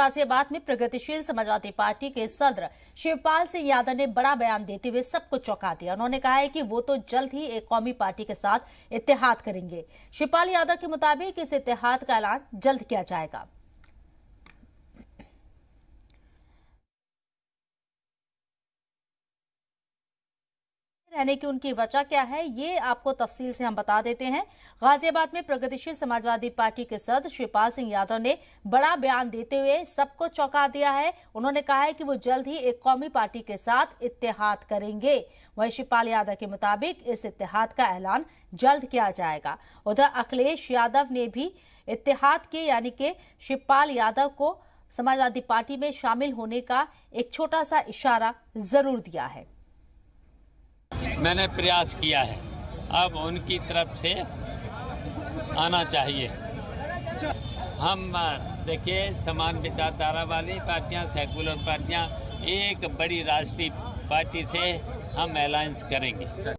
गाजियाबाद में प्रगतिशील समाजवादी पार्टी के सदर शिवपाल सिंह यादव ने बड़ा बयान देते हुए सबको चौंका दिया उन्होंने कहा है कि वो तो जल्द ही एक कौमी पार्टी के साथ इतिहाद करेंगे शिवपाल यादव के मुताबिक इस इतिहाद का ऐलान जल्द किया जाएगा रहने की उनकी वजह क्या है ये आपको तफसील से हम बता देते हैं गाजियाबाद में प्रगतिशील समाजवादी पार्टी के सदस्य शिवपाल सिंह यादव ने बड़ा बयान देते हुए सबको चौंका दिया है उन्होंने कहा है कि वो जल्द ही एक कौमी पार्टी के साथ इतिहाद करेंगे वही शिवपाल यादव के मुताबिक इस इतिहाद का ऐलान जल्द किया जाएगा उधर अखिलेश यादव ने भी इतिहाद के यानी के शिवपाल यादव को समाजवादी पार्टी में शामिल होने का एक छोटा सा इशारा जरूर दिया है मैंने प्रयास किया है अब उनकी तरफ से आना चाहिए हम देखिए समान विचारधारा वाली पार्टियां सेकुलर पार्टियां एक बड़ी राष्ट्रीय पार्टी से हम अलायंस करेंगे